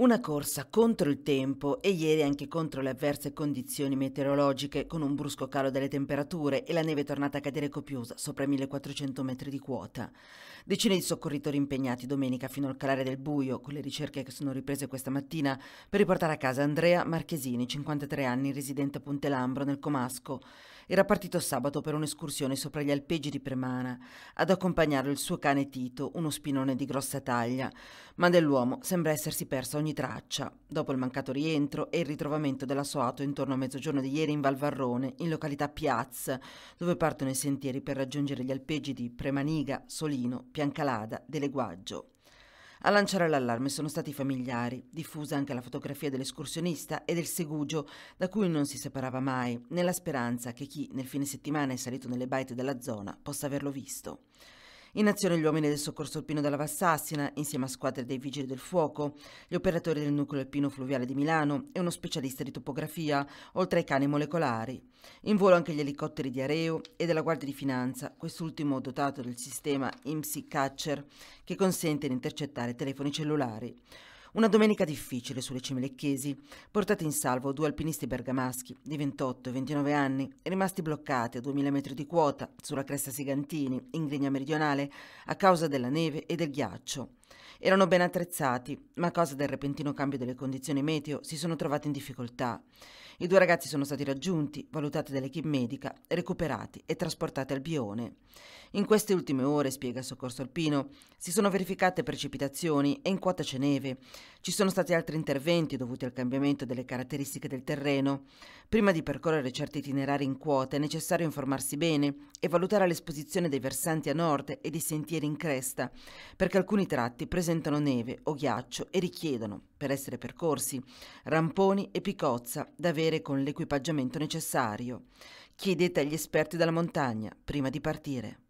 Una corsa contro il tempo e ieri anche contro le avverse condizioni meteorologiche con un brusco calo delle temperature e la neve tornata a cadere copiosa sopra i 1400 metri di quota. Decine di soccorritori impegnati domenica fino al calare del buio con le ricerche che sono riprese questa mattina per riportare a casa Andrea Marchesini, 53 anni, residente a Ponte Lambro nel Comasco. Era partito sabato per un'escursione sopra gli alpeggi di Premana. Ad accompagnarlo il suo cane Tito, uno spinone di grossa taglia. Ma dell'uomo sembra essersi persa ogni traccia. Dopo il mancato rientro e il ritrovamento della sua auto intorno a mezzogiorno di ieri in Val Varrone, in località Piazza, dove partono i sentieri per raggiungere gli alpeggi di Premaniga, Solino, Piancalada, Deleguaggio a lanciare l'allarme sono stati i familiari, diffusa anche la fotografia dell'escursionista e del segugio da cui non si separava mai, nella speranza che chi nel fine settimana è salito nelle baite della zona possa averlo visto. In azione gli uomini del soccorso alpino della Vassassina, insieme a squadre dei vigili del fuoco, gli operatori del nucleo alpino fluviale di Milano e uno specialista di topografia, oltre ai cani molecolari. In volo anche gli elicotteri di Areo e della Guardia di Finanza, quest'ultimo dotato del sistema IMSI Catcher, che consente di intercettare telefoni cellulari. Una domenica difficile sulle cime lecchesi, portati in salvo due alpinisti bergamaschi di 28 e 29 anni, rimasti bloccati a 2000 metri di quota sulla cresta Sigantini, in Grigna meridionale, a causa della neve e del ghiaccio. Erano ben attrezzati, ma a causa del repentino cambio delle condizioni meteo si sono trovati in difficoltà. I due ragazzi sono stati raggiunti, valutati dall'equipe medica, recuperati e trasportati al Bione. In queste ultime ore, spiega il soccorso alpino, si sono verificate precipitazioni e in quota c'è neve. Ci sono stati altri interventi dovuti al cambiamento delle caratteristiche del terreno. Prima di percorrere certi itinerari in quota è necessario informarsi bene e valutare l'esposizione dei versanti a nord e dei sentieri in cresta, perché alcuni tratti presentano neve o ghiaccio e richiedono, per essere percorsi, ramponi e picozza da avere con l'equipaggiamento necessario. Chiedete agli esperti della montagna prima di partire.